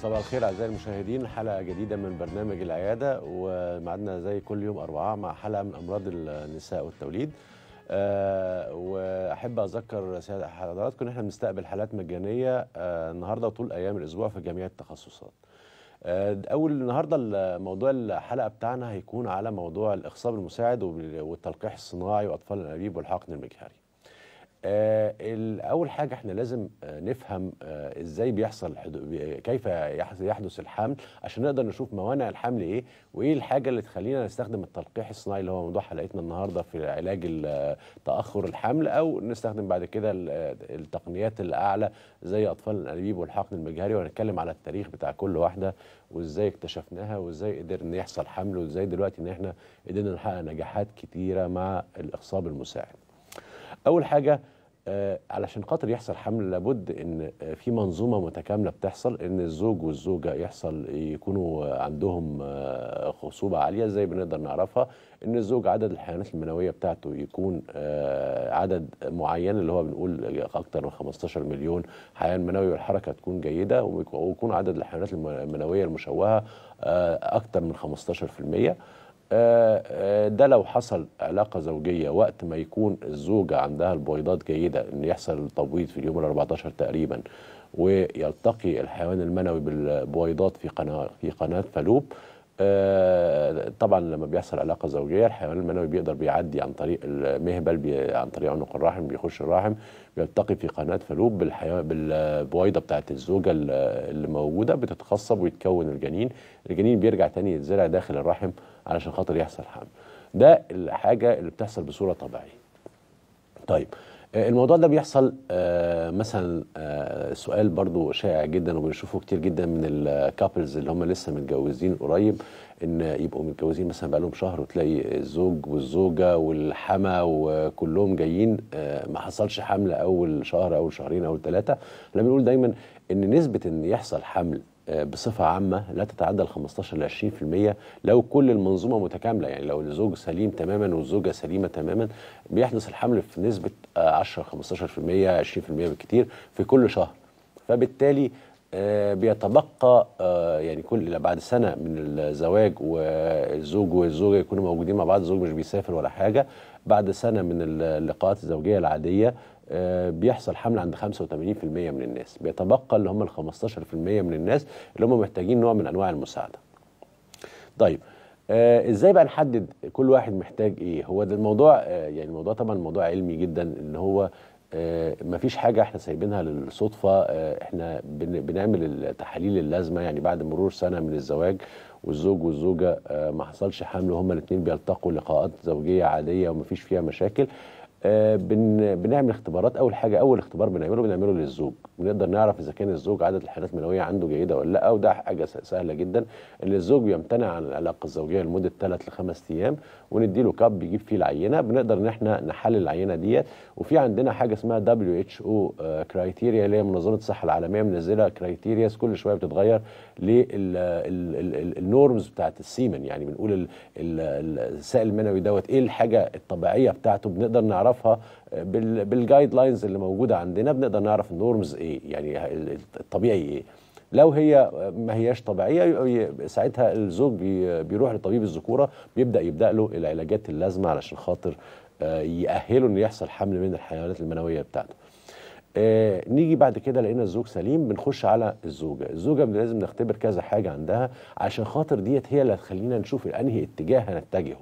صباح الخير اعزائي المشاهدين حلقه جديده من برنامج العياده ومعدنا زي كل يوم اربعاء مع حلقه من امراض النساء والتوليد أه واحب اذكر سياده حضراتكم ان احنا بنستقبل حالات مجانيه أه النهارده وطول ايام الاسبوع في جميع التخصصات أه اول النهارده موضوع الحلقه بتاعنا هيكون على موضوع الاخصاب المساعد والتلقيح الصناعي واطفال الانابيب والحقن المجهري آه، اول حاجه احنا لازم آه، نفهم آه، ازاي بيحصل كيف يحدث الحمل عشان نقدر نشوف موانع الحمل ايه وايه الحاجه اللي تخلينا نستخدم التلقيح الصناعي اللي هو موضوع حلقتنا النهارده في علاج تاخر الحمل او نستخدم بعد كده التقنيات الاعلى زي اطفال الانابيب والحقن المجهري وهنتكلم على التاريخ بتاع كل واحده وازاي اكتشفناها وازاي قدرنا يحصل حمل وازاي دلوقتي ان احنا قدرنا نحقق نجاحات كتيره مع الاخصاب المساعد اول حاجه آه، علشان خاطر يحصل حمل لابد ان آه، في منظومه متكامله بتحصل ان الزوج والزوجه يحصل يكونوا عندهم آه، خصوبه عاليه زي بنقدر نعرفها ان الزوج عدد الحيوانات المنويه بتاعته يكون عدد معين اللي هو بنقول اكتر من 15 مليون حيوان منوي والحركه تكون جيده ويكون عدد الحيوانات المنويه المشوهه اكتر من 15% آه، آه، ده لو حصل علاقه زوجيه وقت ما يكون الزوجه عندها البويضات جيده ان يحصل تبويض في اليوم ال 14 تقريبا ويلتقي الحيوان المنوي بالبويضات في قناه في قناه فالوب آه، طبعا لما بيحصل علاقه زوجيه الحيوان المنوي بيقدر بيعدي عن طريق المهبل بي عن طريق عنق الرحم بيخش الرحم بيلتقي في قناه فالوب بالحيوان بالبويضه بتاعت الزوجه اللي موجوده بتتخصب ويتكون الجنين الجنين بيرجع تاني يتزرع داخل الرحم علشان خاطر يحصل حمل ده الحاجه اللي بتحصل بصوره طبيعيه طيب آه، الموضوع ده بيحصل آه مثلا آه سؤال برضو شائع جدا وبنشوفه كتير جدا من الكابلز اللي هم لسه متجوزين قريب ان يبقوا متجوزين مثلا بقالهم شهر وتلاقي الزوج والزوجه والحما وكلهم جايين آه ما حصلش حمل اول شهر اول شهرين اول ثلاثه احنا بنقول دايما ان نسبه ان يحصل حمل بصفه عامه لا تتعدى ال 15 ل 20% لو كل المنظومه متكامله يعني لو الزوج سليم تماما والزوجه سليمه تماما بيحدث الحمل في نسبه 10 15% 20% بالكثير في كل شهر فبالتالي آه، بيتبقى آه، يعني كل بعد سنه من الزواج والزوج والزوجه يكونوا موجودين مع بعض الزوج مش بيسافر ولا حاجه بعد سنه من اللقاءات الزوجيه العاديه آه، بيحصل حمل عند 85% من الناس بيتبقى اللي هم ال 15% من الناس اللي هم محتاجين نوع من انواع المساعده طيب آه ازاي بقى نحدد كل واحد محتاج ايه هو ده الموضوع آه يعني الموضوع طبعا موضوع علمي جدا ان هو آه مفيش حاجه احنا سايبينها للصدفه آه احنا بن بنعمل التحاليل اللازمه يعني بعد مرور سنه من الزواج والزوج والزوجه آه ما حصلش حمل وهما الاثنين بيلتقوا لقاءات زوجيه عاديه ومفيش فيها مشاكل آه آه، بن بنعمل اختبارات اول حاجه اول اختبار بنعمله بنعمله للزوج بنقدر نعرف اذا كان الزوج عدد الحالات المنويه عنده جيده ولا لا وده حاجه سهله جدا ان الزوج بيمتنع عن العلاقه الزوجيه لمده 3 ل 5 ايام وندي له كاب بيجيب فيه العينه بنقدر ان احنا نحلل العينه ديت وفي عندنا حاجه اسمها دبليو اتش او كرايتيريا اللي هي منظمه الصحه العالميه منزله كرايتيريا كل شويه بتتغير للنورمز بتاعت السيمن يعني بنقول السائل المنوي دوت ايه الحاجه الطبيعيه بتاعته بنقدر نعرف نعرفها آه، بالجايد لاينز اللي موجوده عندنا بنقدر نعرف النورمز ايه يعني الطبيعي ايه لو هي ما هياش طبيعيه ساعتها الزوج بيروح لطبيب الذكوره بيبدا يبدا له العلاجات اللازمه علشان خاطر آه، يأهله انه يحصل حمل من الحيوانات المنويه بتاعته. آه نيجي بعد كده لقينا الزوج سليم بنخش على الزوجه، الزوجه لازم نختبر كذا حاجه عندها عشان خاطر ديت هي اللي هتخلينا نشوف انهي اتجاه هنتجهه.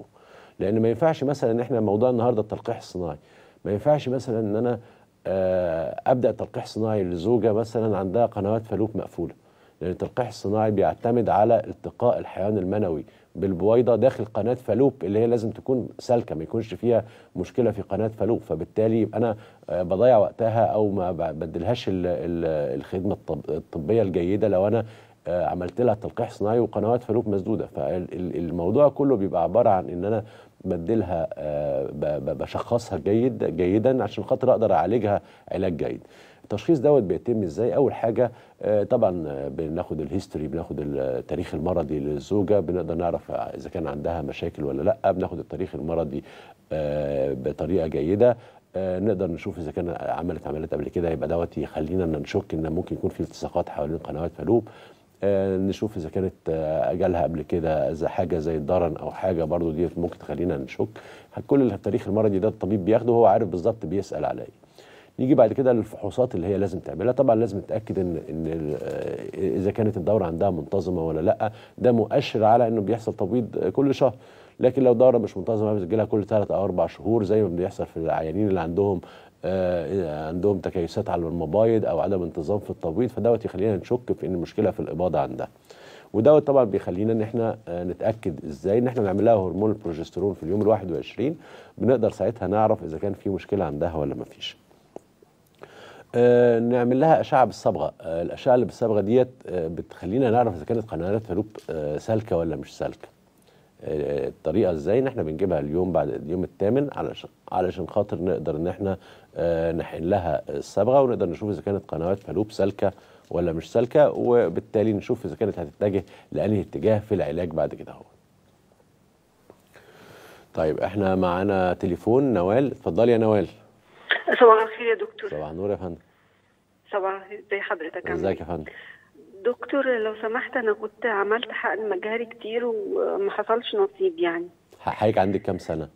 لان ما ينفعش مثلا ان احنا موضوع النهارده التلقيح الصناعي ما ينفعش مثلا ان انا آه، ابدا تلقيح صناعي لزوجه مثلا عندها قنوات فالوب مقفوله لان التلقيح الصناعي بيعتمد على التقاء الحيوان المنوي بالبويضه داخل قناه فالوب اللي هي لازم تكون سالكه ما يكونش فيها مشكله في قناه فالوب فبالتالي انا آه، بضيع وقتها او ما بدلهاش الخدمه الطبيه الجيده لو انا آه، عملت لها تلقيح صناعي وقنوات فالوب مسدوده فالموضوع كله بيبقى عباره عن ان انا بدلها آه، بشخصها جيد جيدا عشان خاطر اقدر اعالجها علاج جيد التشخيص دوت بيتم ازاي اول حاجه آه، طبعا بناخد الهيستوري بناخد التاريخ المرضي للزوجه بنقدر نعرف اذا كان عندها مشاكل ولا لا بناخد التاريخ المرضي آه، بطريقه جيده نقدر نشوف اذا كان عملت عمليات قبل كده يبقى دوت يخلينا نشك ان ممكن يكون في التصاقات حوالين قنوات فالوب آه، نشوف اذا كانت آه، اجلها قبل كده اذا حاجه زي الدرن او حاجه برضو دي ممكن تخلينا نشك كل التاريخ المرضي ده الطبيب بياخده وهو عارف بالظبط بيسال على ايه نيجي بعد كده للفحوصات اللي هي لازم تعملها طبعا لازم نتاكد ان ان آه، اذا كانت الدوره عندها منتظمه ولا لا ده مؤشر على انه بيحصل تبويض كل شهر لكن لو دوره مش منتظمه بتجيلها كل ثلاث او اربع شهور زي ما بيحصل في العيانين اللي عندهم آه، عندهم تكيسات على المبايض او عدم انتظام في التبويض فدوت يخلينا نشك في ان المشكله في الاباضه عندها ودوت طبعا بيخلينا ان احنا آه، نتاكد ازاي ان احنا نعمل لها هرمون البروجسترون في اليوم ال21 بنقدر ساعتها نعرف اذا كان في مشكله عندها ولا ما فيش آه نعمل لها اشعه بالصبغه آه الاشعه اللي بالصبغه ديت آه بتخلينا نعرف اذا كانت قنوات الثروب آه، سالكه ولا مش سالكه الطريقه ازاي ان احنا بنجيبها اليوم بعد اليوم الثامن علشان علشان خاطر نقدر ان احنا آه، نحل لها الصبغه ونقدر نشوف اذا كانت قنوات فالوب سالكه ولا مش سالكه وبالتالي نشوف اذا كانت هتتجه لانهي اتجاه في العلاج بعد كده اهو. طيب احنا معانا تليفون نوال اتفضلي يا نوال. صباح الخير يا دكتور. صباح النور يا فندم. صباح الخير ازي حضرتك ازيك يا فندم؟ دكتور لو سمحت انا كنت عملت حقن مجهري كتير وما حصلش نصيب يعني حضرتك عندك كام سنه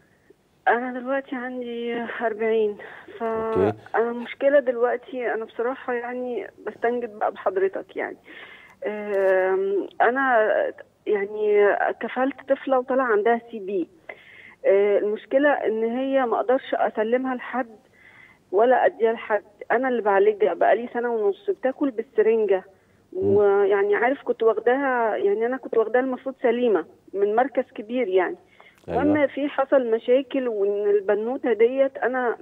انا دلوقتي عندي 40 ف أوكي. انا المشكله دلوقتي انا بصراحه يعني بستنجد بقى بحضرتك يعني انا يعني كفلت طفله وطلع عندها سي بي آه، المشكله ان هي ما اقدرش اسلمها لحد ولا اديها لحد انا اللي بعالجها بقى لي سنه ونص بتاكل بالسرنجه ويعني عارف كنت واخداها يعني انا كنت واخداها المفروض سليمه من مركز كبير يعني أيوة. واما في حصل مشاكل وان البنوته ديت انا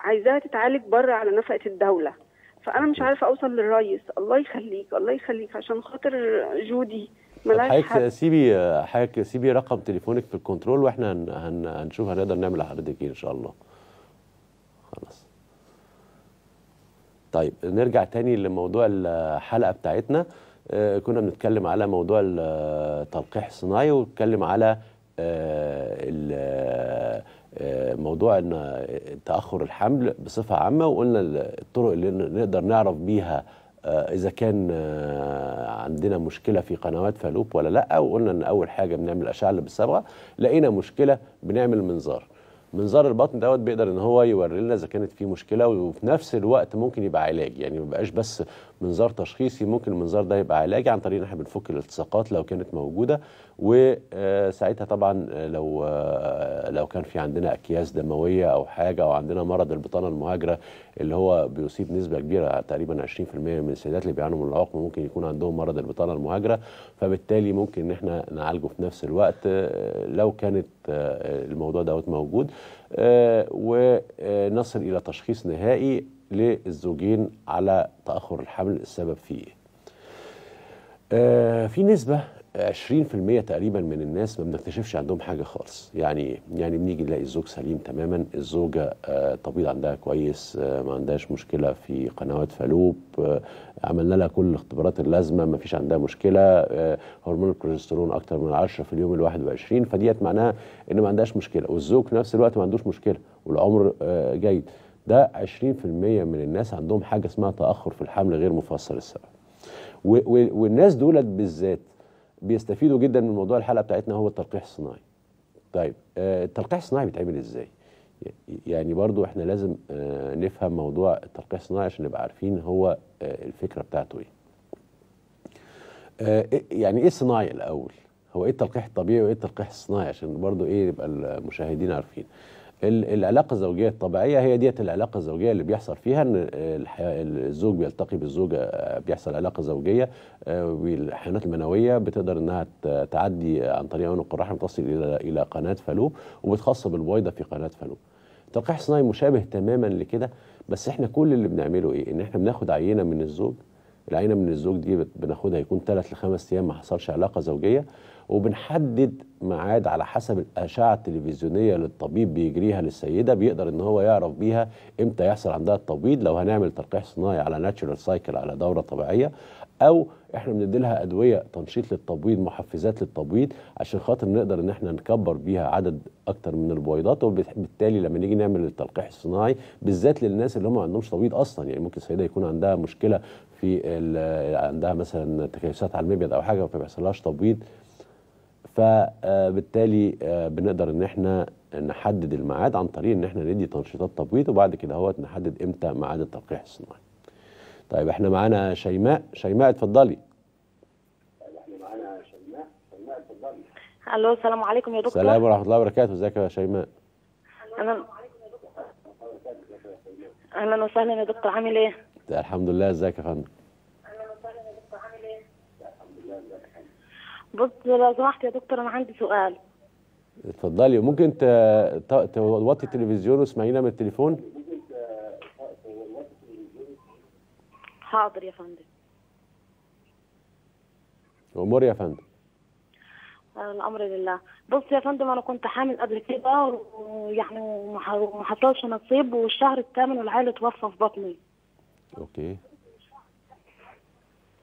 عايزاها تتعالج بره على نفقه الدوله فانا مش عارفه اوصل للريس الله يخليك الله يخليك عشان خاطر جودي حضرتك سيبي حضرتك سيبي رقم تليفونك في الكنترول واحنا هن هنشوف هنقدر نعمل لحضرتك ايه ان شاء الله خلاص طيب نرجع تاني لموضوع الحلقه بتاعتنا آه، كنا بنتكلم على موضوع التلقيح آه، الصناعي ونتكلم على آه، موضوع ان تاخر الحمل بصفه عامه وقلنا الطرق اللي نقدر نعرف بيها اذا كان عندنا مشكله في قنوات فالوب ولا لا وقلنا ان اول حاجه بنعمل اشعه بالصبغه لقينا مشكله بنعمل منظار منظار البطن دوت بيقدر ان هو يوري لنا اذا كانت في مشكله وفي نفس الوقت ممكن يبقى علاج يعني ما بقاش بس منظار تشخيصي ممكن المنظار ده يبقى علاجي عن طريق ان احنا بنفك الالتصاقات لو كانت موجوده وساعتها آه، طبعا آه، لو آه، لو كان في عندنا اكياس دمويه او حاجه او عندنا مرض البطانه المهاجره اللي هو بيصيب نسبه كبيره تقريبا 20% من السيدات اللي بيعانوا من العقم ممكن يكون عندهم مرض البطانه المهاجره فبالتالي ممكن ان احنا نعالجه في نفس الوقت لو كانت الموضوع دوت موجود ونصل الى تشخيص نهائي للزوجين على تأخر الحمل السبب فيه ايه آه في نسبة 20% تقريبا من الناس ما بنكتشفش عندهم حاجة خالص يعني يعني بنيجي نلاقي الزوج سليم تماما الزوجة آه طبيب عندها كويس آه ما عندهاش مشكلة في قنوات فالوب آه عملنا لها كل الاختبارات اللازمة ما فيش عندها مشكلة آه، هرمون الكوليسترول أكتر من 10 في اليوم ال 21 فديت معناها إن ما عندهاش مشكلة والزوج في نفس الوقت ما عندوش مشكلة والعمر آه، جيد ده 20% من الناس عندهم حاجه اسمها تاخر في الحمل غير مفسر السبب والناس دولت بالذات بيستفيدوا جدا من موضوع الحلقه بتاعتنا هو التلقيح الصناعي طيب آه، التلقيح الصناعي بيتعمل ازاي يعني برضو احنا لازم آه، نفهم موضوع التلقيح الصناعي عشان نبقى عارفين هو آه، الفكره بتاعته إيه. ايه يعني ايه الصناعي الاول هو ايه التلقيح الطبيعي وايه التلقيح الصناعي عشان برضو ايه يبقى المشاهدين عارفين العلاقه الزوجيه الطبيعيه هي ديت العلاقه الزوجيه اللي بيحصل فيها ان الزوج بيلتقي بالزوجه بيحصل علاقه زوجيه والحيوانات المنويه بتقدر انها تعدي عن طريق عنق الرحم تصل الى الى قناه فالوب وبتخصب البويضه في قناه فالوب. تلقيح صناعي مشابه تماما لكده بس احنا كل اللي بنعمله ايه؟ ان احنا بناخد عينه من الزوج العينه من الزوج دي بناخدها يكون ثلاث لخمس ايام ما حصلش علاقه زوجيه وبنحدد ميعاد على حسب الاشعه التلفزيونيه اللي الطبيب بيجريها للسيده بيقدر ان هو يعرف بيها امتى يحصل عندها التبويض لو هنعمل تلقيح صناعي على ناتشورال سايكل على دوره طبيعيه او احنا بندي لها ادويه تنشيط للتبويض محفزات للتبويض عشان خاطر نقدر ان احنا نكبر بيها عدد اكتر من البويضات وبالتالي لما نيجي نعمل التلقيح الصناعي بالذات للناس اللي هم ما عندهمش تبويض اصلا يعني ممكن السيده يكون عندها مشكله في عندها مثلا تكيسات على المبيض او حاجه ما بيحصلهاش تبويض فبالتالي آه، بنقدر ان احنا نحدد الميعاد عن طريق ان احنا ندي تنشيطات تبويض وبعد كده اهوت نحدد امتى ميعاد التلقيح الصناعي. طيب احنا معانا شيماء، شيماء اتفضلي. احنا معانا شيماء، شيماء اتفضلي. الو السلام عليكم يا دكتور. السلام ورحمه الله وبركاته، ازيك يا شيماء؟ اهلا اهلا وسهلا يا دكتور عامل ايه؟ الحمد لله ازيك يا فندم إيه؟ بص لو سمحت يا دكتور انا عندي سؤال اتفضلي ممكن توطي التلفزيون واسمعينا من التليفون حاضر يا فندم امور يا فندم الامر لله بص يا فندم انا كنت حامل قبل كده ويعني وما حصلش نصيب والشهر الثامن والعيال توفى في بطني اوكي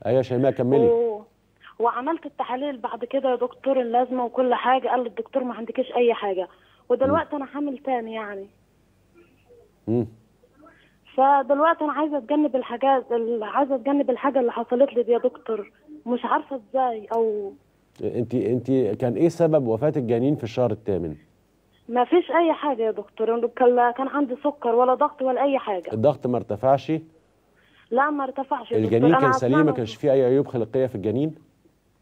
ايوه شيماء كملي و... وعملت التحاليل بعد كده يا دكتور اللازمه وكل حاجه قال الدكتور ما عندكيش اي حاجه ودلوقتي انا حامل تاني يعني امم فدلوقتي انا عايزه اتجنب الحاجات عايزه اتجنب الحاجه اللي حصلت لي دي يا دكتور مش عارفه ازاي او انت انت كان ايه سبب وفاه الجنين في الشهر الثامن ما فيش اي حاجه يا دكتور كان عندي سكر ولا ضغط ولا اي حاجه الضغط ما ارتفعش لا ما ارتفعش الجنين كان سليم ما كانش فيه اي عيوب خلقيه في الجنين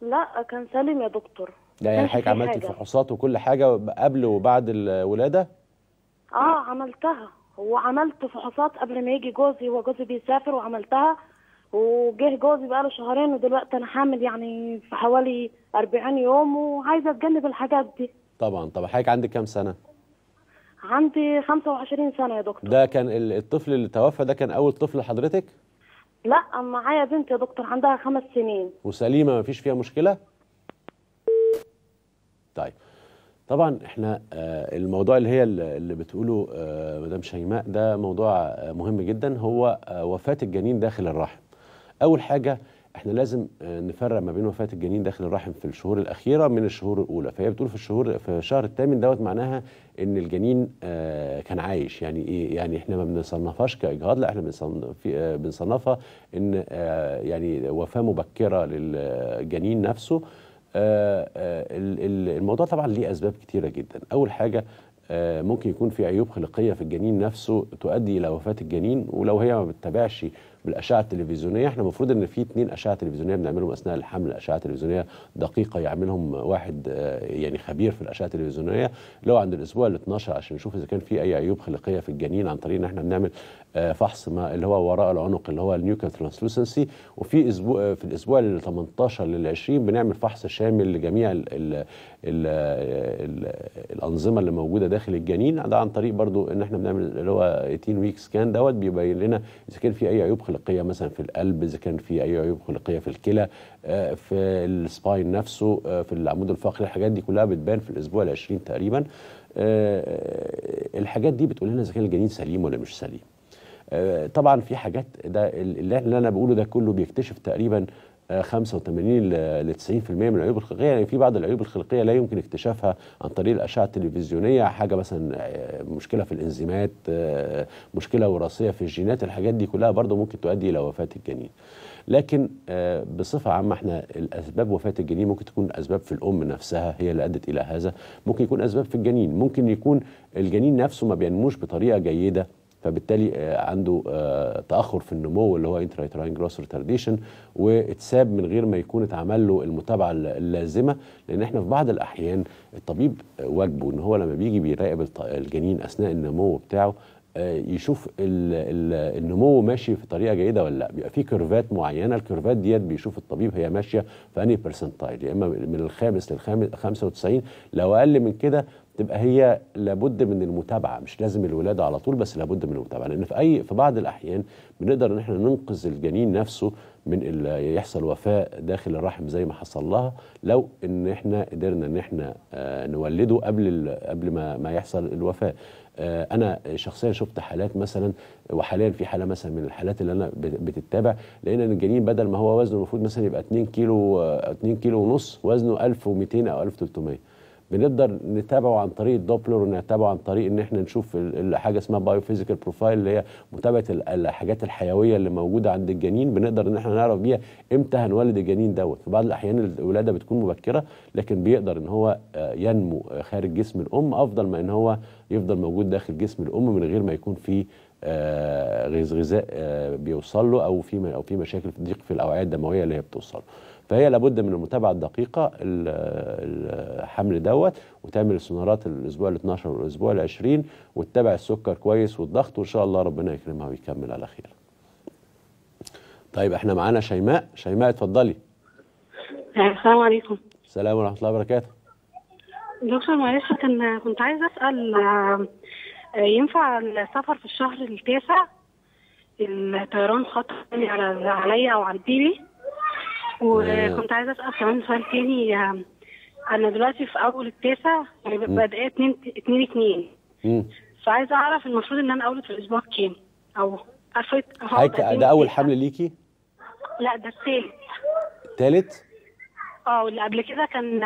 لا كان سليم يا دكتور لا يعني حضرتك عملت الفحوصات وكل حاجه قبل وبعد الولاده اه عملتها وعملت فحوصات قبل ما يجي جوزي هو جوزي بيسافر وعملتها وجه جوزي بقى له شهرين ودلوقتي انا حامل يعني في حوالي 40 يوم وعايزه اتجنب الحاجات دي طبعا طب حضرتك عندك كام سنه عندي 25 سنه يا دكتور ده كان الطفل اللي توفى ده كان اول طفل لحضرتك لا معايا بنت يا دكتور عندها خمس سنين وسليمه ما فيش فيها مشكله طيب طبعا احنا آه، الموضوع اللي هي اللي بتقوله آه، مدام شيماء ده موضوع آه، مهم جدا هو وفاه الجنين داخل الرحم اول حاجه احنا لازم آه، نفرق ما بين وفاه الجنين داخل الرحم في الشهور الاخيره من الشهور الاولى فهي بتقول في الشهور في الشهر الثامن دوت معناها ان الجنين آه، كان عايش يعني ايه يعني احنا ما بنصنفهاش كاجهاض لا احنا آه، بنصنفها ان يعني وفاه مبكره للجنين نفسه الموضوع طبعا ليه اسباب كتيره جدا اول حاجه ممكن يكون في عيوب خلقيه في الجنين نفسه تؤدي الى وفاه الجنين ولو هي ما بتتابعش بالاشعه التلفزيونيه احنا المفروض ان في اثنين اشعه تلفزيونيه بنعملهم اثناء الحمل اشعه تلفزيونيه دقيقه يعملهم واحد آه، يعني خبير في الاشعه التلفزيونيه لو عند الاسبوع ال 12 عشان نشوف اذا كان في اي عيوب خلقيه في الجنين عن طريق ان احنا بنعمل فحص ما اللي هو وراء العنق اللي هو النيوكل ترانسلوسنسي وفي اسبوع في الاسبوع ال 18 لل 20 بنعمل فحص شامل لجميع الـ الـ الـ الـ الانظمه اللي موجوده داخل الجنين ده عن طريق برضو ان احنا بنعمل اللي هو 18 ويك سكان دوت بيبين لنا اذا كان في اي عيوب خلقيه مثلا في القلب اذا كان في اي عيوب خلقيه في الكلى آه، في السباين نفسه آه، في العمود الفقري الحاجات دي كلها بتبان في الاسبوع ال 20 تقريبا آه، الحاجات دي بتقول لنا اذا كان الجنين سليم ولا مش سليم آه، طبعا في حاجات ده اللي انا بقوله ده كله بيكتشف تقريبا 85 آه، ل 90% من العيوب الخلقيه يعني في بعض العيوب الخلقيه لا يمكن اكتشافها عن طريق الاشعه التلفزيونيه حاجه مثلا آه، مشكله في الانزيمات مشكله وراثيه في الجينات الحاجات دي كلها برضو ممكن تؤدي الى وفاه الجنين لكن بصفه عامه احنا الاسباب وفاه الجنين ممكن تكون اسباب في الام نفسها هي اللي ادت الى هذا ممكن يكون اسباب في الجنين ممكن يكون الجنين نفسه ما بينموش بطريقه جيده فبالتالي آه، عنده آه، تاخر في النمو اللي هو انترايتراين جروس ريتارديشن واتساب من غير ما يكون اتعمل له المتابعه اللازمه لان احنا في بعض الاحيان الطبيب آه، واجبه ان هو لما بيجي بيراقب الجنين اثناء النمو بتاعه آه، يشوف النمو ماشي في طريقه جيده ولا لا بيبقى في كيرفات معينه الكيرفات ديت بيشوف الطبيب هي ماشيه في انهي برسنتايل يا اما من الخامس للخامس 95 لو اقل من كده تبقى هي لابد من المتابعه مش لازم الولاده على طول بس لابد من المتابعه لان في اي في بعض الاحيان بنقدر ان احنا ننقذ الجنين نفسه من اللي يحصل وفاه داخل الرحم زي ما حصل لها لو ان احنا قدرنا ان احنا آه، نولده قبل قبل ما ما يحصل الوفاه آه، انا شخصيا شفت حالات مثلا وحاليا في حاله مثلا من الحالات اللي انا بتتابع لان الجنين بدل ما هو وزنه المفروض مثلا يبقى 2 كيلو 2 آه، كيلو ونص وزنه 1200 او 1300 بنقدر نتابعه عن طريق الدوبلر ونتابعه عن طريق ان احنا نشوف حاجه اسمها بايو فيزيكال بروفايل اللي هي متابعه الحاجات الحيويه اللي موجوده عند الجنين بنقدر ان احنا نعرف بيها امتى هنولد الجنين دوت في بعض الاحيان الولاده بتكون مبكره لكن بيقدر ان هو آه، ينمو خارج جسم الام افضل ما ان هو يفضل موجود داخل جسم الام من غير ما يكون في آه، غذاء آه، بيوصل له او في او في مشاكل ضيق في الاوعيه الدمويه اللي هي بتوصل له فهي لابد من المتابعه الدقيقه الحمل دوت وتعمل السونارات الاسبوع ال 12 والاسبوع ال 20 وتتابع السكر كويس والضغط وان شاء الله ربنا يكرمها ويكمل على خير. طيب احنا معانا شيماء، شيماء اتفضلي. السلام عليكم. السلام ورحمه الله وبركاته. دكتور معلش كان كنت عايزه اسال آه، ينفع السفر في الشهر التاسع الطيران خطر على عليا او على البيبي وكنت عايزه اسال كمان سؤال تاني انا دلوقتي في اول التاسع يعني بادئه 2 2 2 فعايزه اعرف المفروض ان انا اولد في الاسبوع كام او قفلت إيه ده اول حمل ليكي؟ لا ده الثالث الثالث؟ اه واللي قبل كده كان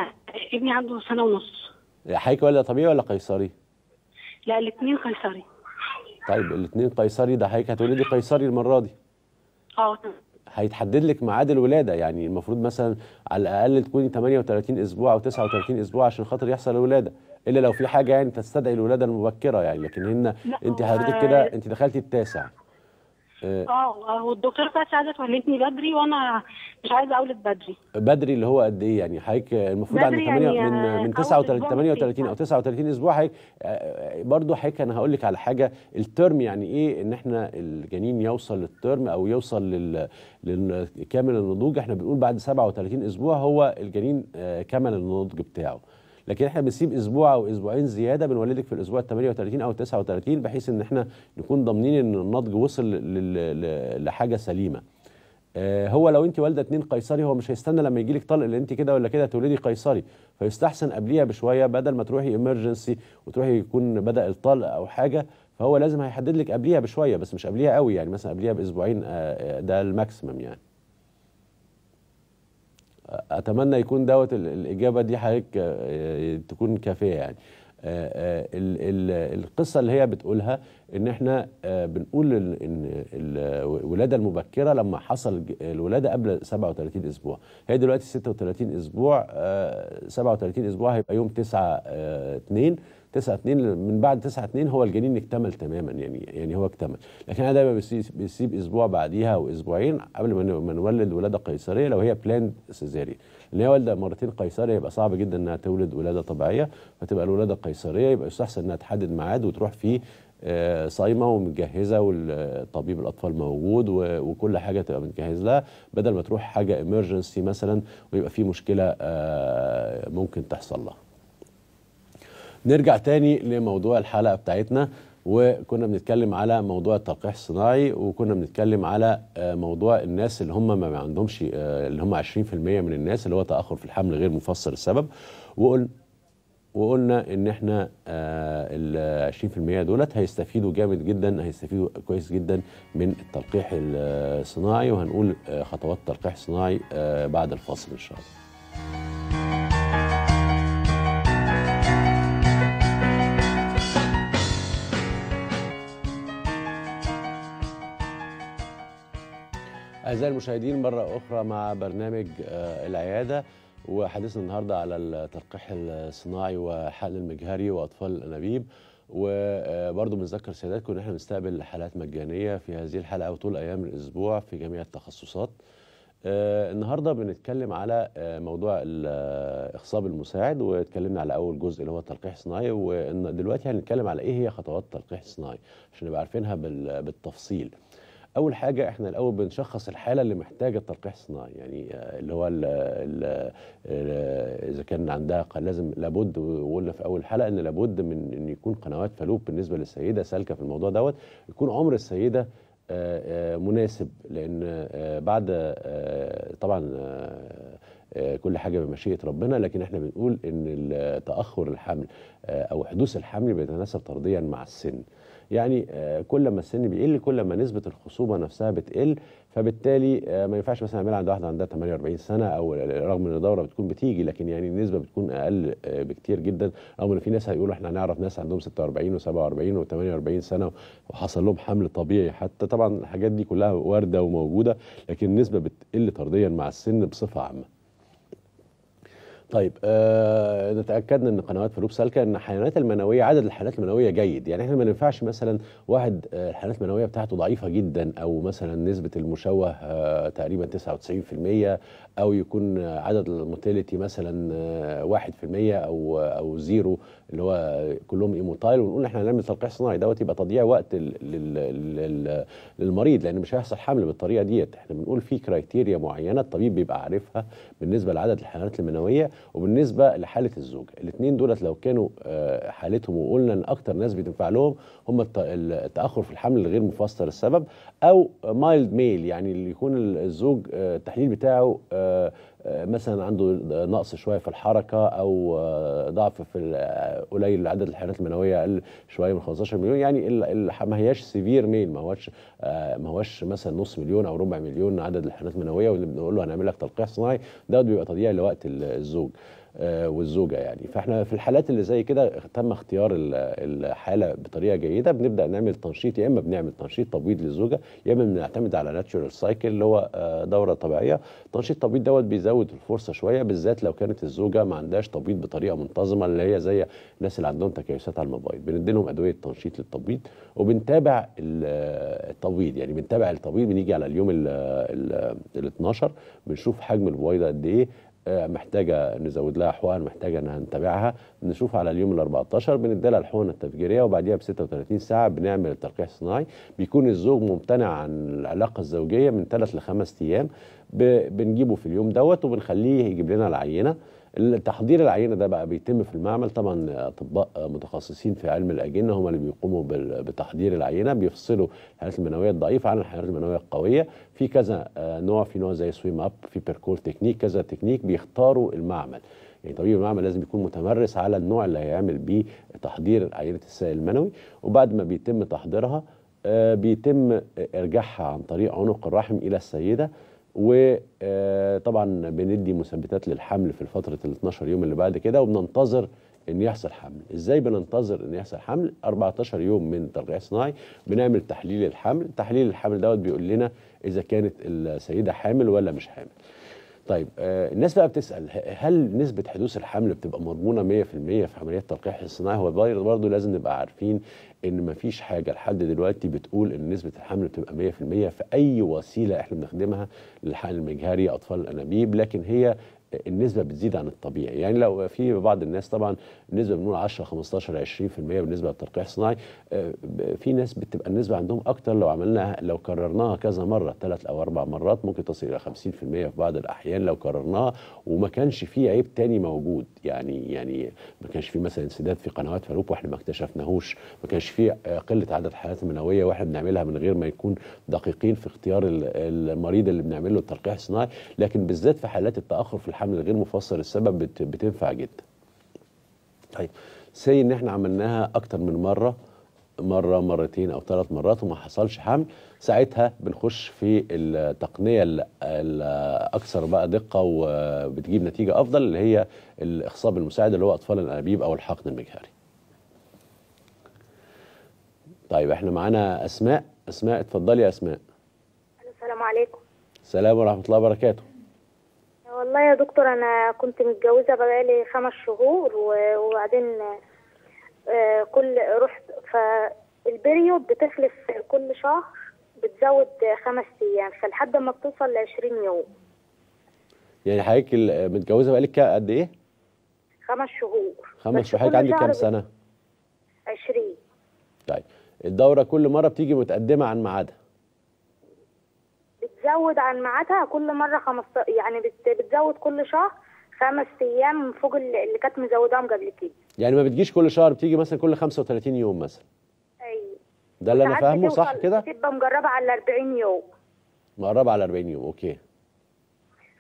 ابني عنده سنه ونص حضرتك ولا طبيعي ولا قيصري؟ لا الاثنين قيصري طيب الاثنين قيصري ده حضرتك هتولدي قيصري المره دي اه هيتحدد لك ميعاد الولاده يعني المفروض مثلا على الاقل تكوني 38 اسبوع او 39 اسبوع عشان خاطر يحصل الولاده الا لو في حاجه يعني تستدعي الولاده المبكره يعني لكن هنا انت حضرتك كده انت دخلتي التاسع اه, اه، والدكتوره بتاعتي عايزه تولدني بدري وانا مش عايزه اولد بدري بدري اللي هو قد ايه يعني حضرتك المفروض بعد 8 يعني من من 39 38 او 39 اسبوع حضرتك آه، برضه حضرتك انا هقول لك على حاجه الترم يعني ايه ان احنا الجنين يوصل للترم او يوصل لل لكامل النضوج احنا بنقول بعد 37 اسبوع هو الجنين آه، كمل النضج بتاعه لكن احنا بنسيب اسبوع او اسبوعين زياده بنولدك في الاسبوع ال 38 او 39 بحيث ان احنا نكون ضامنين ان النضج وصل لحاجه سليمه آه، هو لو انت والده اتنين قيصري هو مش هيستنى لما يجي لك طلق اللي انت كده ولا كده تولدي قيصري فيستحسن قبليها بشويه بدل ما تروحي امرجنسي وتروحي يكون بدا الطلق او حاجه فهو لازم هيحدد لك قبليها بشويه بس مش قبليها قوي يعني مثلا قبليها باسبوعين آه، آه، ده الماكسيمم يعني اتمنى يكون دوت الاجابه دي حضرتك آه، تكون كافيه يعني آه، آه، القصه اللي هي بتقولها ان احنا بنقول ان الولاده المبكره لما حصل الولاده قبل 37 اسبوع هي دلوقتي 36 اسبوع 37 اسبوع هيبقى يوم 9 2 9 2 من بعد 9 2 هو الجنين اكتمل تماما يعني يعني هو اكتمل لكن انا دايما بسيب اسبوع بعديها واسبوعين قبل ما نولد ولاده قيصريه لو هي بلاند سيزاري ان هي والده مرتين قيصريه يبقى صعب جدا انها تولد ولاده طبيعيه فتبقى الولاده قيصريه يبقى يستحسن انها تحدد ميعاد وتروح فيه آه، صايمه ومجهزه والطبيب الاطفال موجود وكل حاجه تبقى متجهز لها بدل ما تروح حاجه امرجنسي مثلا ويبقى في مشكله آه، ممكن تحصل لها نرجع تاني لموضوع الحلقه بتاعتنا وكنا بنتكلم على موضوع التلقيح الصناعي وكنا بنتكلم على آه، موضوع الناس اللي هم ما عندهمش آه، اللي هم 20% من الناس اللي هو تاخر في الحمل غير مفسر السبب وقلنا وقلنا ان احنا آه، ال 20% دولت هيستفيدوا جامد جدا هيستفيدوا كويس جدا من التلقيح الصناعي وهنقول خطوات التلقيح الصناعي بعد الفاصل ان شاء الله أعزائي المشاهدين مرة أخرى مع برنامج آه، العيادة وحديثنا النهاردة على التلقيح الصناعي وحقن المجهري وأطفال الأنابيب وبرضه آه، بنذكر سياداتكم إن إحنا بنستقبل حالات مجانية في هذه الحلقة وطول أيام الأسبوع في جميع التخصصات آه، النهاردة بنتكلم على موضوع الإخصاب المساعد واتكلمنا على أول جزء اللي هو التلقيح الصناعي ودلوقتي هنتكلم على إيه هي خطوات التلقيح الصناعي عشان نبقى عارفينها بالتفصيل اول حاجه احنا الاول بنشخص الحاله اللي محتاجه التلقيح الصناعي يعني آه، اللي هو الـ الـ اذا كان عندها لازم لابد وقلنا في اول حلقه ان لابد من ان يكون قنوات فالوب بالنسبه للسيده سالكه في الموضوع دوت يكون عمر السيده آه، آه، مناسب لان بعد طبعا كل حاجه بمشيئه ربنا لكن احنا بنقول ان تاخر الحمل او حدوث الحمل بيتناسب طرديا مع السن يعني آه، كل ما السن بيقل كل ما نسبه الخصوبه نفسها بتقل فبالتالي آه، ما ينفعش مثلا اعملها عند واحده عندها 48 سنه او رغم ان الدوره بتكون بتيجي لكن يعني النسبه بتكون اقل آه، بكتير جدا رغم ان في ناس هيقولوا احنا هنعرف ناس عندهم 46 و47 و48 سنه وحصل لهم حمل طبيعي حتى طبعا الحاجات دي كلها وارده وموجوده لكن النسبه بتقل طرديا مع السن بصفه عامه طيب آه نتاكد ان قنوات فلوب سالكه ان الحيوانات المنويه عدد الحيوانات المنويه جيد يعني احنا ما ننفعش مثلا واحد آه الحيوانات المنويه بتاعته ضعيفه جدا او مثلا نسبه المشوه آه تقريبا 99% او يكون عدد الموتاليتي مثلا 1% آه، او آه، او زيرو اللي هو كلهم ايموتايل ونقول احنا هنعمل تلقيح صناعي دوت يبقى تضييع وقت للمريض لان مش هيحصل حمل بالطريقه ديت احنا بنقول في كرايتيريا معينه الطبيب بيبقى عارفها بالنسبه لعدد الحيوانات المنويه وبالنسبه لحاله الزوجه الاثنين دولت لو كانوا آه، حالتهم وقلنا ان اكتر ناس بتنفع لهم هم التاخر في الحمل الغير مفسر السبب او مايلد ميل يعني اللي يكون الزوج التحليل بتاعه آه، مثلا عنده نقص شويه في الحركه او آه، ضعف في آه، قليل عدد الحيوانات المنويه اقل شويه من 15 مليون يعني ما هياش سيفير ميل ما هوش ما هوش مثلا نص مليون او ربع مليون عدد الحيوانات المنويه واللي بنقول له هنعمل لك تلقيح صناعي ده بيبقى تضييع لوقت الزوج آه، والزوجه يعني فاحنا في الحالات اللي زي كده تم اختيار الحاله بطريقه جيده بنبدا نعمل تنشيط يا اما بنعمل تنشيط تبويض للزوجه يا اما بنعتمد على ناتشورال سايكل اللي هو آه، دوره طبيعيه تنشيط التبويض دوت بيزود الفرصه شويه بالذات لو كانت الزوجه ما عندهاش تبويض بطريقه منتظمه اللي هي زي الناس اللي عندهم تكيسات على المبايض بندي لهم ادويه تنشيط للتبويض وبنتابع التبويض يعني بنتابع التبويض بنيجي على اليوم ال 12 بنشوف حجم البويضه قد ايه آه، محتاجه نزود لها حقن محتاجه انها نتابعها نشوف على اليوم ال 14 بنديلها الحقن التفجيريه وبعديها ب 36 ساعه بنعمل التلقيح الصناعي بيكون الزوج ممتنع عن العلاقه الزوجيه من 3 ل 5 ايام بنجيبه في اليوم دوت وبنخليه يجيب لنا العينه التحضير العينه ده بقى بيتم في المعمل طبعا اطباء متخصصين في علم الاجنه هم اللي بيقوموا بتحضير العينه بيفصلوا الحالات المنويه الضعيفه عن الحالات المنويه القويه في كذا آه، نوع في نوع زي سويم اب في بيركور تكنيك كذا تكنيك بيختاروا المعمل يعني طبيب المعمل لازم يكون متمرس على النوع اللي هيعمل بيه تحضير عينه السائل المنوي وبعد ما بيتم تحضيرها آه، بيتم ارجاعها عن طريق عنق الرحم الى السيده وطبعا بندي مثبتات للحمل في الفترة ال 12 يوم اللي بعد كده وبننتظر ان يحصل حمل ازاي بننتظر ان يحصل حمل 14 يوم من ترقيع صناعي بنعمل تحليل الحمل تحليل الحمل دوت بيقول لنا اذا كانت السيده حامل ولا مش حامل طيب آه الناس بقى بتسال هل نسبه حدوث الحمل بتبقى مضمونه 100% في عمليه التلقيح الصناعي هو برضه لازم نبقى عارفين ان مفيش حاجه لحد دلوقتي بتقول ان نسبه الحمل بتبقى 100% في اي وسيله احنا بنخدمها للحقن المجهري اطفال الانابيب لكن هي النسبه بتزيد عن الطبيعي يعني لو في بعض الناس طبعا النسبه بنقول 10 15 20% بالنسبه للتلقيح الصناعي آه، في ناس بتبقى النسبه عندهم اكتر لو عملناها لو كررناها كذا مره ثلاث او اربع مرات ممكن تصل الى 50% في بعض الاحيان لو كررناها وما كانش في عيب تاني موجود يعني يعني ما كانش في مثلا انسداد في قنوات فاروق واحنا ما اكتشفناهوش ما كانش في قله عدد الحالات المنويه واحنا بنعملها من غير ما يكون دقيقين في اختيار المريض اللي بنعمل له التلقيح الصناعي لكن بالذات في حالات التاخر في الحمل الغير مفسر السبب بتنفع جدا طيب سي ان احنا عملناها اكتر من مره مره مرتين او ثلاث مرات وما حصلش حمل ساعتها بنخش في التقنيه الاكثر بقى دقه وبتجيب نتيجه افضل اللي هي الاخصاب المساعد اللي هو اطفال الانابيب او الحقن المجهري طيب احنا معانا اسماء اسماء اتفضلي يا اسماء السلام عليكم السلام ورحمه الله وبركاته والله يا دكتور انا كنت متجوزه بقالي خمس شهور وبعدين آه، كل رحت فالبريود بتخلف كل شهر بتزود خمس ايام فلحد ما بتوصل ل 20 يوم يعني حضرتك متجوزه بقالك قد ايه؟ خمس شهور خمس شهور حضرتك عندك كام سنه؟ 20 طيب الدوره كل مره بتيجي متقدمه عن ميعادها بتزود عن ميعادها كل مره خمس يعني بتزود كل شهر خمس ايام من فوق اللي كانت مزوداهم قبل كده يعني ما بتجيش كل شهر بتيجي مثلا كل 35 يوم مثلا ايوه ده اللي انا فاهمه صح كده بتبقى مجربه على 40 يوم مقربه على 40 يوم اوكي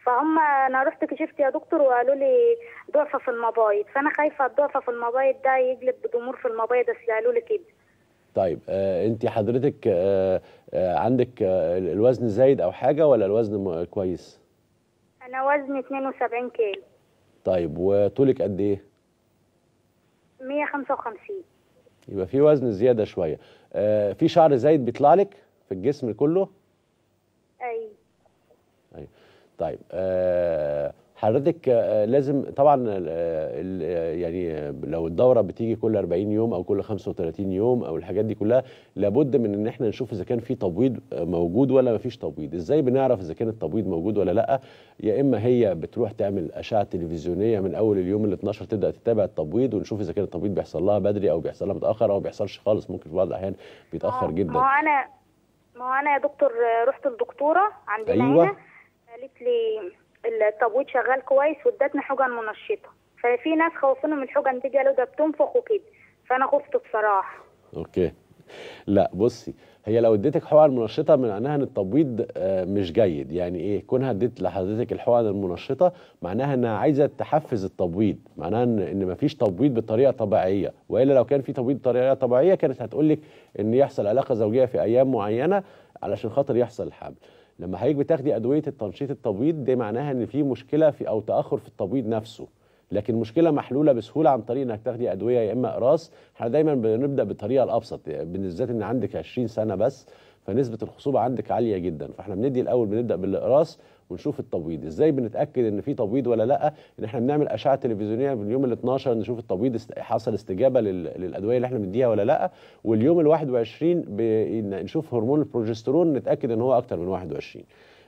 فهم انا رحت كشفت يا دكتور وقالوا لي ضعفه في المبايض فانا خايفه الضعفه في المبايض ده يجلب ضمور في المبايض بس قالوا لي كده طيب آه، انت حضرتك آه، آه، عندك الوزن زايد او حاجه ولا الوزن كويس انا وزني 72 كيلو طيب وطولك قد ايه 155 يبقى في وزن زياده شويه في شعر زايد بيطلع لك في الجسم كله ايوه ايوه طيب آه حضرتك آه، آه، لازم طبعا آه، يعني لو الدوره بتيجي كل 40 يوم او كل 35 يوم او الحاجات دي كلها لابد من ان احنا نشوف اذا كان في تبويض موجود ولا ما فيش تبويض ازاي بنعرف اذا كان التبويض موجود ولا لا يا اما هي بتروح تعمل اشعه تلفزيونيه من اول اليوم ال 12 تبدا تتابع التبويض ونشوف اذا كان التبويض بيحصل لها بدري او بيحصل لها متاخر او ما بيحصلش خالص ممكن في بعض الاحيان بيتاخر جدا ما انا ما انا يا دكتور رحت الدكتوره عندنا أيوة. هنا قالت لي التبويض شغال كويس وادتنا حجن منشطه ففي ناس من الحجن دي قالوا ده بتنفخ وكده فانا خفت بصراحه اوكي لا بصي هي لو اديتك حقن منشطه معناها ان التبويض آه، مش جيد يعني ايه كونها اديت لحضرتك الحقن المنشطه معناها انها عايزه تحفز التبويض معناها ان ان مفيش تبويض بطريقه طبيعيه والا لو كان في تبويض بطريقه طبيعيه كانت هتقول لك ان يحصل علاقه زوجيه في ايام معينه علشان خاطر يحصل الحمل لما حضرتك بتاخدي ادويه التنشيط التبويض ده معناها ان في مشكله في او تاخر في التبويض نفسه لكن مشكله محلوله بسهوله عن طريق انك تاخدي ادويه يا اما اقراص احنا دايما بنبدا بالطريقه الابسط يعني بالذات ان عندك 20 سنه بس فنسبه الخصوبه عندك عاليه جدا فاحنا بندي الاول بنبدا بالاقراص ونشوف التبويض ازاي بنتاكد ان في تبويض ولا لا ان احنا بنعمل اشعه تلفزيونيه من اليوم ال12 نشوف التبويض حصل استجابه للادويه اللي احنا بنديها ولا لا واليوم ال21 نشوف هرمون البروجسترون نتاكد ان هو اكتر من 21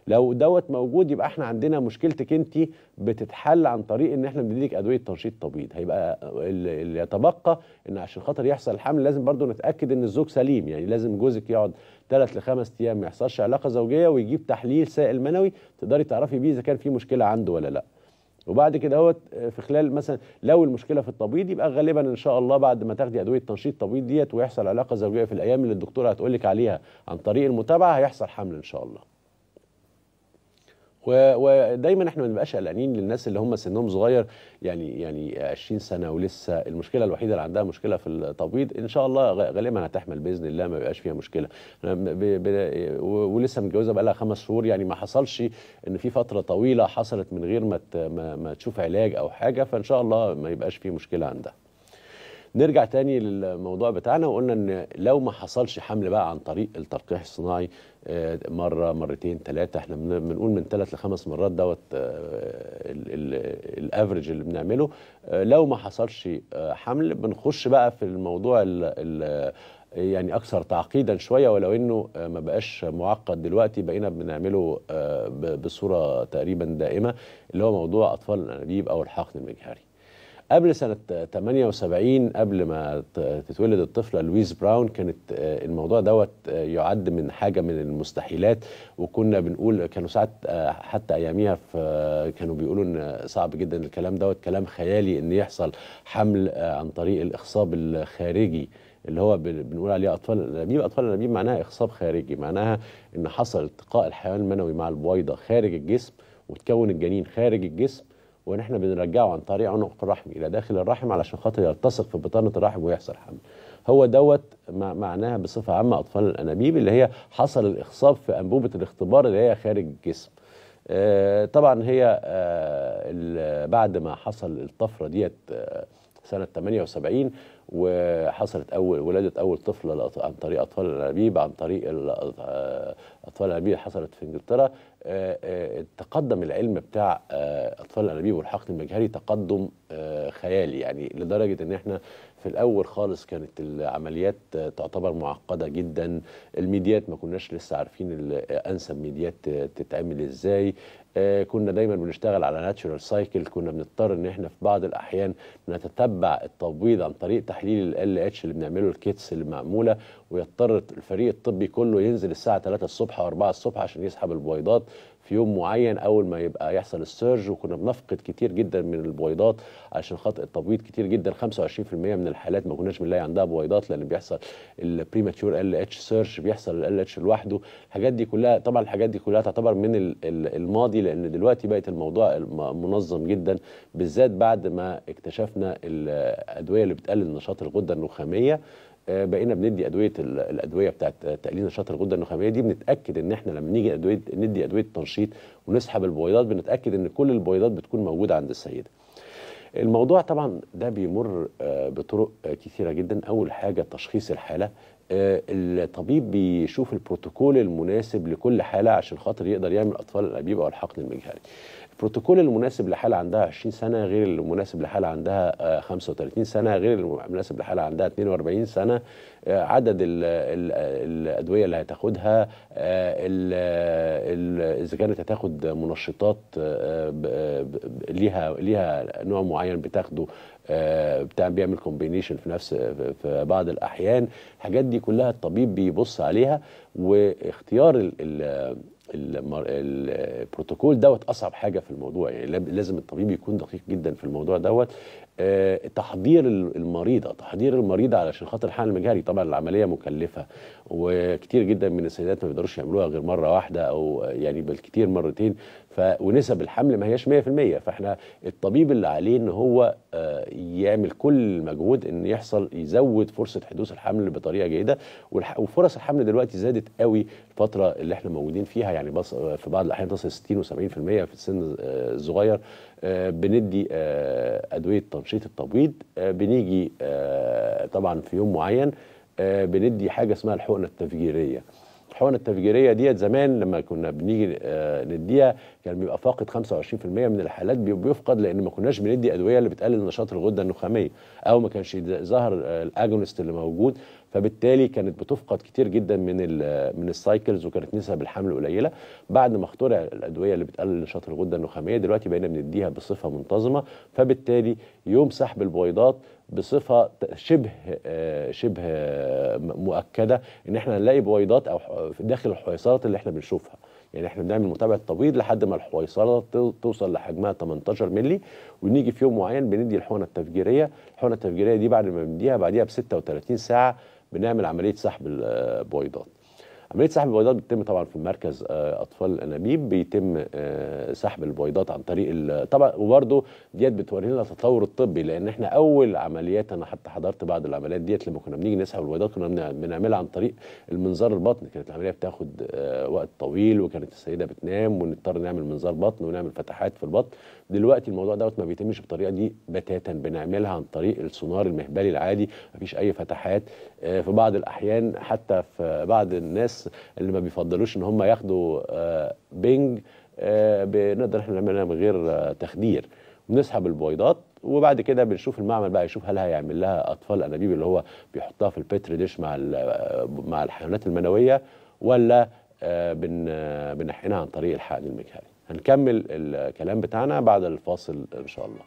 لو دوت موجود يبقى احنا عندنا مشكلتك انت بتتحل عن طريق ان احنا بنديلك ادويه تنشيط تبييض هيبقى اللي يتبقى ان عشان خاطر يحصل الحمل لازم برضو نتاكد ان الزوج سليم يعني لازم جوزك يقعد 3 ل 5 ايام ما يحصلش علاقه زوجيه ويجيب تحليل سائل منوي تقدري تعرفي بيه اذا كان في مشكله عنده ولا لا وبعد كده هو آه، في خلال مثلا لو المشكله في التبييض يبقى غالبا ان شاء الله بعد ما تاخدي ادويه تنشيط تبييض ديت ويحصل علاقه زوجيه في الايام اللي الدكتوره هتقول لك عليها عن طريق المتابعه هيحصل حمل ان شاء الله ودايما احنا ما بنبقاش قلقانين للناس اللي هم سنهم صغير يعني يعني 20 سنه ولسه المشكله الوحيده اللي عندها مشكله في التبويض ان شاء الله غالبا هتحمل باذن الله ما بيبقاش فيها مشكله ولسه متجوزه بقى لها خمس شهور يعني ما حصلش ان في فتره طويله حصلت من غير ما ما تشوف علاج او حاجه فان شاء الله ما يبقاش في مشكله عندها نرجع تاني للموضوع بتاعنا وقلنا ان لو ما حصلش حمل بقى عن طريق التلقيح الصناعي آه، مره مرتين ثلاثه احنا بنقول من ثلاث لخمس مرات دوت آه، الافرج اللي بنعمله آه، لو ما حصلش حمل بنخش بقى في الموضوع الـ الـ يعني اكثر تعقيدا شويه ولو انه ما بقاش معقد دلوقتي بقينا بنعمله بصوره تقريبا دائمه اللي هو موضوع اطفال الانابيب او الحقن المجهري قبل سنة 78 قبل ما تتولد الطفلة لويز براون كانت آه، الموضوع دوت آه، يعد من حاجة من المستحيلات وكنا بنقول كانوا ساعات آه، حتى أياميها كانوا بيقولوا إن صعب جدا الكلام دوت كلام خيالي إن يحصل حمل عن طريق الإخصاب الخارجي اللي هو بنقول عليه اطفال الانابيب، اطفال الانابيب معناها اخصاب خارجي، معناها ان حصل التقاء الحيوان المنوي مع البويضه خارج الجسم وتكون الجنين خارج الجسم وان احنا بنرجعه عن طريق عنق الرحم الى داخل الرحم علشان خاطر يلتصق في بطانه الرحم ويحصل حمل هو دوت معناها بصفه عامه اطفال الانابيب اللي هي حصل الاخصاب في انبوبه الاختبار اللي هي خارج الجسم آه، طبعا هي آه، بعد ما حصل الطفره ديت آه، سنه 78 وحصلت اول ولاده اول طفله عن طريق اطفال الانابيب عن طريق اطفال الانابيب حصلت في انجلترا آه، آه، تقدم العلم بتاع آه، اطفال الانابيب والحقن المجهري تقدم خيالي يعني لدرجه ان احنا في الاول خالص كانت العمليات تعتبر معقده جدا الميديات ما كناش لسه عارفين انسب ميديات تتعمل ازاي آه، كنا دايما بنشتغل على ناتشورال سايكل كنا بنضطر ان احنا في بعض الاحيان نتتبع التبويض عن طريق تحليل ال اتش اللي بنعمله الكيتس اللي معموله ويضطر الفريق الطبي كله ينزل الساعه 3 الصبح و4 الصبح عشان يسحب البويضات في يوم معين اول ما يبقى يحصل السيرج وكنا بنفقد كتير جدا من البويضات عشان خاطر التبويض كتير جدا 25% من الحالات ما كناش بنلاقي عندها بويضات لان بيحصل البريماتيور ال اتش سيرج بيحصل ال اتش لوحده الحاجات دي كلها طبعا الحاجات دي كلها تعتبر من الماضي لان دلوقتي بقت الموضوع منظم جدا بالذات بعد ما اكتشفنا الادويه اللي بتقلل نشاط الغده النخاميه آه، بقينا بندي ادويه الادويه بتاعت تقليل نشاط الغده النخاميه دي بنتاكد ان احنا لما نيجي ادويه ندي ادويه تنشيط ونسحب البويضات بنتاكد ان كل البويضات بتكون موجوده عند السيده الموضوع طبعا ده بيمر آه، بطرق آه، كثيره جدا اول حاجه تشخيص الحاله الطبيب بيشوف البروتوكول المناسب لكل حاله عشان خاطر يقدر يعمل اطفال الابيب او الحقن المجهري البروتوكول المناسب لحالة عندها 20 سنة غير المناسب لحالة عندها 35 آه، سنة غير المناسب لحالة عندها 42 سنة آه، عدد الـ الـ الأدوية اللي هتاخدها آه، إذا كانت هتاخد منشطات ليها ليها نوع معين بتاخده بتاع بيعمل كومبينيشن في نفس في بعض الأحيان الحاجات دي كلها الطبيب بيبص عليها واختيار البروتوكول دوت اصعب حاجه في الموضوع يعني لازم الطبيب يكون دقيق جدا في الموضوع دوت آه، تحضير المريضه تحضير المريضه علشان خاطر الحقن المجهري طبعا العمليه مكلفه وكتير جدا من السيدات ما بيقدروش يعملوها غير مره واحده او يعني بالكتير مرتين ف... ونسب الحمل ما هياش 100% فاحنا الطبيب اللي عليه ان هو آه، يعمل كل مجهود ان يحصل يزود فرصه حدوث الحمل بطريقه جيده والح... وفرص الحمل دلوقتي زادت قوي الفتره اللي احنا موجودين فيها يعني بص... آه، في بعض الاحيان تصل 60 و70% في السن الصغير آه، بندي ادويه تنشيط التبويض بنيجي طبعا في يوم معين بندي حاجه اسمها الحقنه التفجيريه الحقن التفجيريه ديت زمان لما كنا بنيجي آه، نديها كان بيبقى فاقد 25% من الحالات بيفقد لان ما كناش بندي ادويه اللي بتقلل نشاط الغده النخاميه او ما كانش ظهر آه، الاجونست اللي موجود فبالتالي كانت بتفقد كتير جدا من من السايكلز وكانت نسب الحمل قليله بعد ما اخترع الادويه اللي بتقلل نشاط الغده النخاميه دلوقتي بقينا بنديها بصفه منتظمه فبالتالي يوم سحب البويضات بصفه شبه شبه مؤكده ان احنا هنلاقي بويضات او داخل الحويصلات اللي احنا بنشوفها يعني احنا بنعمل متابعه تبويض لحد ما الحويصله توصل لحجمها 18 مللي ونيجي في يوم معين بندي الحقنه التفجيريه الحقنه التفجيريه دي بعد ما بنديها بعديها ب 36 ساعه بنعمل عمليه سحب البويضات عمليه سحب البويضات بتتم طبعا في مركز آه، اطفال الانابيب بيتم آه، سحب البويضات عن طريق طبعا وبرده ديت بتورينا التطور الطبي لان احنا اول عمليات انا حتى حضرت بعض العمليات ديت لما كنا بنيجي نسحب البويضات كنا بنعملها عن طريق المنظار البطني كانت العمليه بتاخد آه، وقت طويل وكانت السيده بتنام ونضطر نعمل منظار بطن ونعمل فتحات في البطن دلوقتي الموضوع دوت ما بيتمش بالطريقه دي بتاتا بنعملها عن طريق السونار المهبلي العادي مفيش اي فتحات آه، في بعض الاحيان حتى في بعض الناس اللي ما بيفضلوش ان هم ياخدوا آه، بنج آه، بنقدر احنا نعملها من غير تخدير بنسحب البويضات وبعد كده بنشوف المعمل بقى يشوف هل هيعمل لها اطفال انابيب اللي هو بيحطها في البتر ديش مع مع الحيوانات المنويه ولا بنحقنها عن طريق الحقن المجهري هنكمل الكلام بتاعنا بعد الفاصل ان شاء الله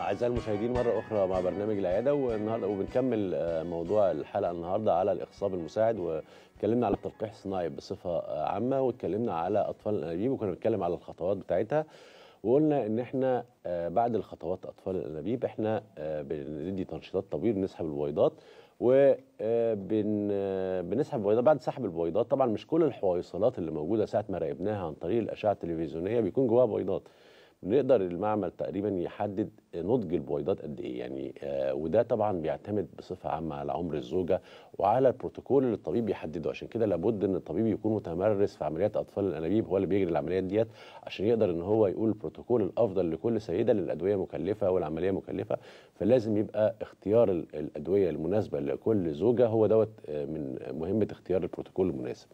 أعزائي المشاهدين مرة أخرى مع برنامج العيادة والنهاردة وبنكمل آه، موضوع الحلقة النهاردة على الإخصاب المساعد واتكلمنا على التلقيح الصناعي بصفة آه، عامة واتكلمنا على أطفال الأنابيب وكنا بنتكلم على الخطوات بتاعتها وقلنا ان احنا آه، بعد الخطوات اطفال الانابيب احنا آه، بندي تنشيطات تبويض بنسحب البويضات وبنسحب آه، البويضات بعد سحب البويضات طبعا مش كل الحويصلات اللي موجوده ساعه ما راقبناها عن طريق الاشعه التلفزيونيه بيكون جواها بويضات نقدر المعمل تقريبا يحدد نضج البويضات قد ايه يعني آه وده طبعا بيعتمد بصفه عامه على عمر الزوجه وعلى البروتوكول اللي الطبيب بيحدده عشان كده لابد ان الطبيب يكون متمرس في عمليات اطفال الانابيب هو اللي بيجري العمليات ديت عشان يقدر ان هو يقول البروتوكول الافضل لكل سيده للادويه مكلفه والعمليه مكلفه فلازم يبقى اختيار الادويه المناسبه لكل زوجه هو دوت آه، من مهمه اختيار البروتوكول المناسب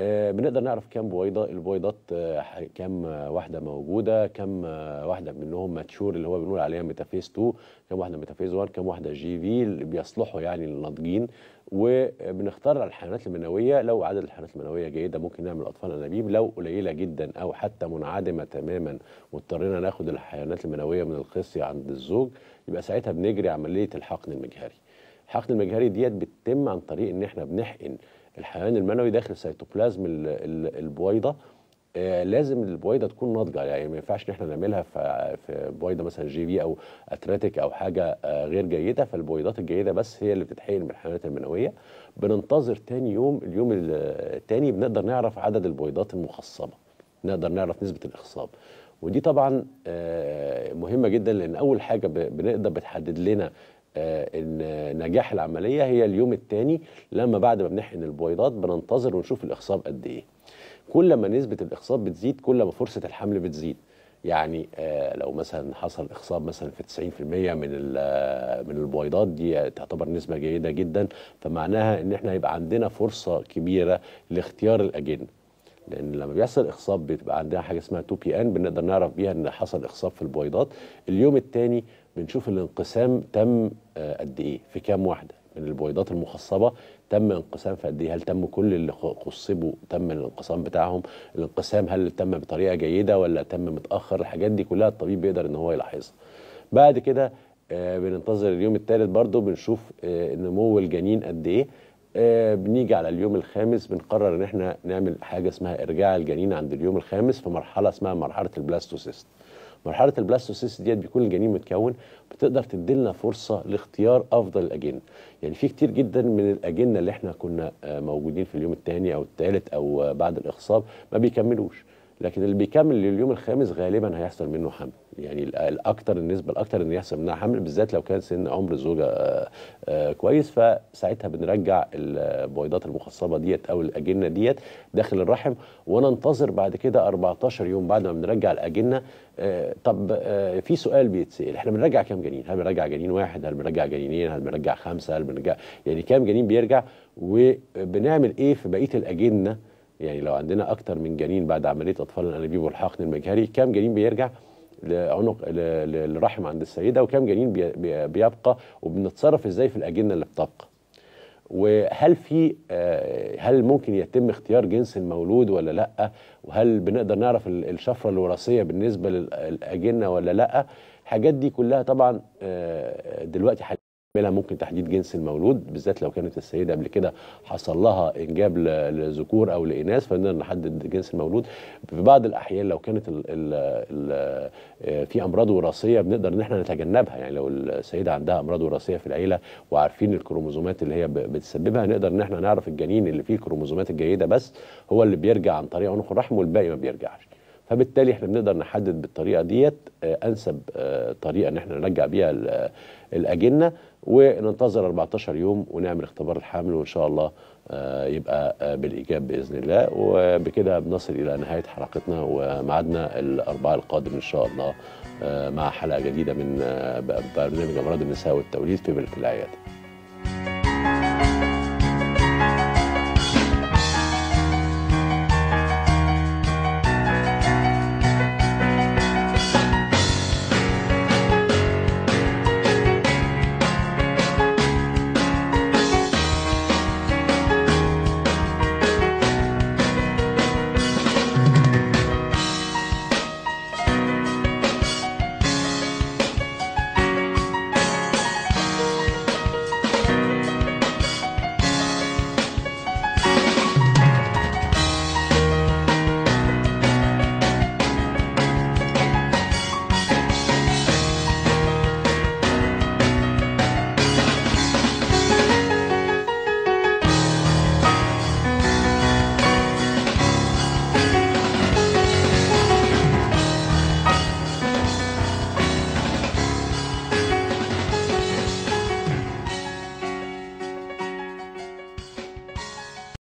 آه، بنقدر نعرف كام بويضه البويضات آه، كام آه، واحده موجوده كام واحده منهم ماتشور اللي هو بنقول عليها ميتافيز 2 كام واحده ميتافيز 1 كام واحده جي في اللي بيصلحوا يعني للناضجين وبنختار الحيوانات المنويه لو عدد الحيوانات المنويه جيده ممكن نعمل اطفال انابيب لو قليله جدا او حتى منعدمه تماما واضطرينا ناخد الحيوانات المنويه من الخصيه عند الزوج يبقى ساعتها بنجري عمليه الحقن المجهري الحقن المجهري ديت بتتم عن طريق ان احنا بنحقن الحيوان المنوي داخل سيتوبلازم البويضه آه، لازم البويضه تكون ناضجه يعني ما ينفعش ان احنا نعملها في بويضه مثلا جي في او اتراتيك او حاجه آه، غير جيده فالبويضات الجيده بس هي اللي بتتحقن من الحيوانات المنويه بننتظر تاني يوم اليوم التاني بنقدر نعرف عدد البويضات المخصبه نقدر نعرف نسبه الاخصاب ودي طبعا آه، مهمه جدا لان اول حاجه بنقدر بتحدد لنا آه، ان نجاح العمليه هي اليوم الثاني لما بعد ما بنحقن البويضات بننتظر ونشوف الاخصاب قد ايه كل ما نسبه الاخصاب بتزيد كل ما فرصه الحمل بتزيد يعني آه، لو مثلا حصل اخصاب مثلا في 90% من آه، من البويضات دي تعتبر نسبه جيده جدا فمعناها ان احنا هيبقى عندنا فرصه كبيره لاختيار الاجنه لان لما بيحصل اخصاب بتبقى عندنا حاجه اسمها 2 بي ان بنقدر نعرف بيها ان حصل اخصاب في البويضات اليوم الثاني بنشوف الانقسام تم آه، قد ايه في كام واحده من البويضات المخصبه تم انقسام في قد ايه هل تم كل اللي خصبوا تم الانقسام بتاعهم الانقسام هل تم بطريقه جيده ولا تم متاخر الحاجات دي كلها الطبيب بيقدر ان هو يلاحظها بعد كده آه، بننتظر اليوم الثالث برضه بنشوف آه، نمو الجنين قد ايه بنيجي على اليوم الخامس بنقرر ان احنا نعمل حاجه اسمها ارجاع الجنين عند اليوم الخامس في مرحله اسمها مرحله البلاستوسيست مرحله البلاستوسيس ديت بيكون الجنين متكون بتقدر تديلنا فرصه لاختيار افضل الاجنه يعني في كتير جدا من الاجنه اللي احنا كنا آه، موجودين في اليوم الثاني او الثالث او آه، بعد الاخصاب ما بيكملوش لكن اللي بيكمل لليوم الخامس غالبا هيحصل منه حمل يعني الاكثر النسبه الاكثر ان يحصل منها حمل بالذات لو كان سن عمر الزوجه آه، آه، كويس فساعتها بنرجع البويضات المخصبه ديت او الاجنه ديت داخل الرحم وننتظر بعد كده 14 يوم بعد ما بنرجع الاجنه آه، طب في سؤال بيتسال احنا بنرجع كام جنين؟ هل بنرجع جنين واحد؟ هل بنرجع جنينين؟ هل بنرجع خمسه؟ هل بنرجع يعني كام جنين بيرجع وبنعمل ايه في بقيه الاجنه يعني لو عندنا اكتر من جنين بعد عمليه اطفال الانابيب والحقن المجهري كم جنين بيرجع لعنق للرحم عند السيده وكم جنين بيبقى وبنتصرف ازاي في الاجنه اللي بتبقى وهل في آه، هل ممكن يتم اختيار جنس المولود ولا لا وهل بنقدر نعرف الشفره الوراثيه بالنسبه للاجنه ولا لا الحاجات دي كلها طبعا آه، دلوقتي منها ممكن تحديد جنس المولود بالذات لو كانت السيده قبل كده حصل لها انجاب لذكور او لاناث فنقدر نحدد جنس المولود في بعض الاحيان لو كانت الـ الـ الـ آه، في امراض وراثيه بنقدر ان احنا نتجنبها يعني لو السيده عندها امراض وراثيه في العيله وعارفين الكروموزومات اللي هي بتسببها نقدر ان احنا نعرف الجنين اللي فيه الكروموزومات الجيده بس هو اللي بيرجع عن طريق عنق الرحم والباقي ما بيرجعش فبالتالي احنا بنقدر نحدد بالطريقه ديت آه، انسب آه، طريقه ان احنا نرجع بيها الاجنه وننتظر 14 يوم ونعمل اختبار الحمل وان شاء الله آه، يبقى آه، بالايجاب باذن الله وبكده بنصل الى نهايه حلقتنا ومعادنا الاربعاء القادم ان شاء الله آه، مع حلقه جديده من برنامج امراض النساء والتوليد في بلد العياده